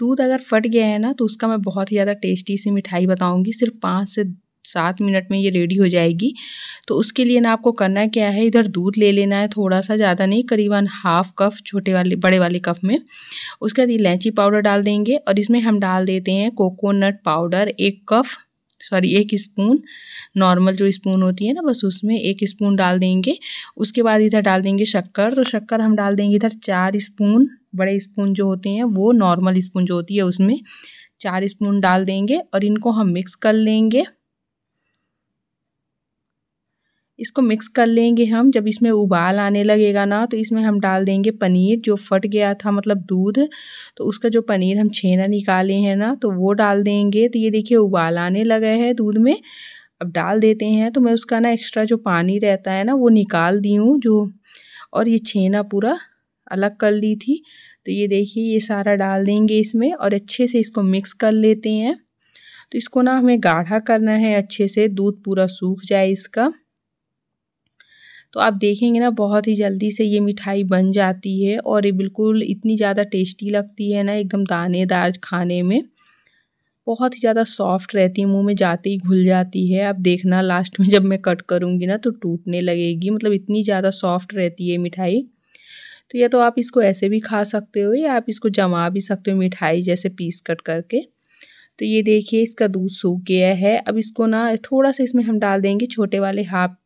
दूध अगर फट गया है ना तो उसका मैं बहुत ही ज़्यादा टेस्टी सी मिठाई बताऊंगी सिर्फ पाँच से सात मिनट में ये रेडी हो जाएगी तो उसके लिए ना आपको करना क्या है इधर दूध ले लेना है थोड़ा सा ज़्यादा नहीं करीबन हाफ कप छोटे वाले बड़े वाले कप में उसके बाद इलायची पाउडर डाल देंगे और इसमें हम डाल देते हैं कोकोनट पाउडर एक कप सॉरी एक स्पून नॉर्मल जो स्पून होती है ना बस उसमें एक स्पून डाल देंगे उसके बाद इधर डाल देंगे शक्कर तो शक्कर हम डाल देंगे इधर चार स्पून बड़े स्पून जो होते हैं वो नॉर्मल स्पून जो होती है उसमें चार स्पून डाल देंगे और इनको हम मिक्स कर लेंगे इसको मिक्स कर लेंगे हम जब इसमें उबाल आने लगेगा ना तो इसमें हम डाल देंगे पनीर जो फट गया था मतलब दूध तो उसका जो पनीर हम छेना निकाले हैं ना तो वो डाल देंगे तो ये देखिए उबाल आने लगा है दूध में अब डाल देते हैं तो मैं उसका ना एक्स्ट्रा जो पानी रहता है ना वो निकाल दी हूँ जो और ये छेना पूरा अलग कर ली थी तो ये देखिए ये सारा डाल देंगे इसमें और अच्छे से इसको मिक्स कर लेते हैं तो इसको ना हमें गाढ़ा करना है अच्छे से दूध पूरा सूख जाए इसका तो आप देखेंगे ना बहुत ही जल्दी से ये मिठाई बन जाती है और ये बिल्कुल इतनी ज़्यादा टेस्टी लगती है ना एकदम दानेदार खाने में बहुत ही ज़्यादा सॉफ्ट रहती है मुंह में जाते ही घुल जाती है आप देखना लास्ट में जब मैं कट करूँगी ना तो टूटने लगेगी मतलब इतनी ज़्यादा सॉफ्ट रहती है मिठाई तो या तो आप इसको ऐसे भी खा सकते हो या आप इसको जमा भी सकते हो मिठाई जैसे पीस कट करके तो ये देखिए इसका दूध सूख गया है अब इसको ना थोड़ा सा इसमें हम डाल देंगे छोटे वाले हाफ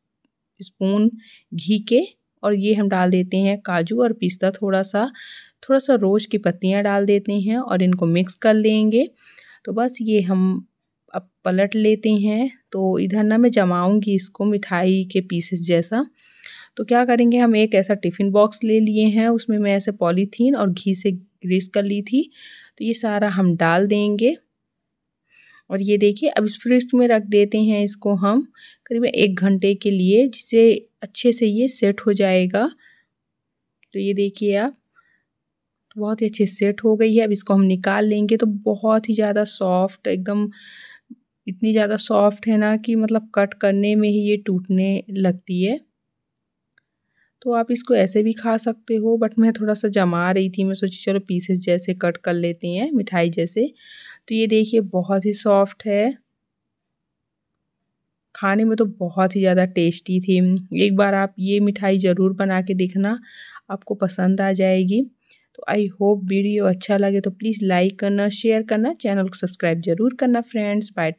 स्पून घी के और ये हम डाल देते हैं काजू और पिस्ता थोड़ा सा थोड़ा सा रोज की पत्तियाँ डाल देते हैं और इनको मिक्स कर लेंगे तो बस ये हम अब पलट लेते हैं तो इधर ना मैं जमाऊंगी इसको मिठाई के पीसेस जैसा तो क्या करेंगे हम एक ऐसा टिफ़िन बॉक्स ले लिए हैं उसमें मैं ऐसे पॉलीथीन और घी से ग्रीस कर ली थी तो ये सारा हम डाल देंगे और ये देखिए अब इस फ्रिज में रख देते हैं इसको हम करीब एक घंटे के लिए जिससे अच्छे से ये सेट हो जाएगा तो ये देखिए आप तो बहुत ही अच्छे सेट हो गई है अब इसको हम निकाल लेंगे तो बहुत ही ज़्यादा सॉफ्ट एकदम इतनी ज़्यादा सॉफ्ट है ना कि मतलब कट करने में ही ये टूटने लगती है तो आप इसको ऐसे भी खा सकते हो बट मैं थोड़ा सा जमा रही थी मैं सोची चलो पीसेस जैसे कट कर लेते हैं मिठाई जैसे तो ये देखिए बहुत ही सॉफ्ट है खाने में तो बहुत ही ज़्यादा टेस्टी थी एक बार आप ये मिठाई ज़रूर बना के देखना आपको पसंद आ जाएगी तो आई होप वीडियो अच्छा लगे तो प्लीज़ लाइक करना शेयर करना चैनल को सब्सक्राइब जरूर करना फ्रेंड्स बाय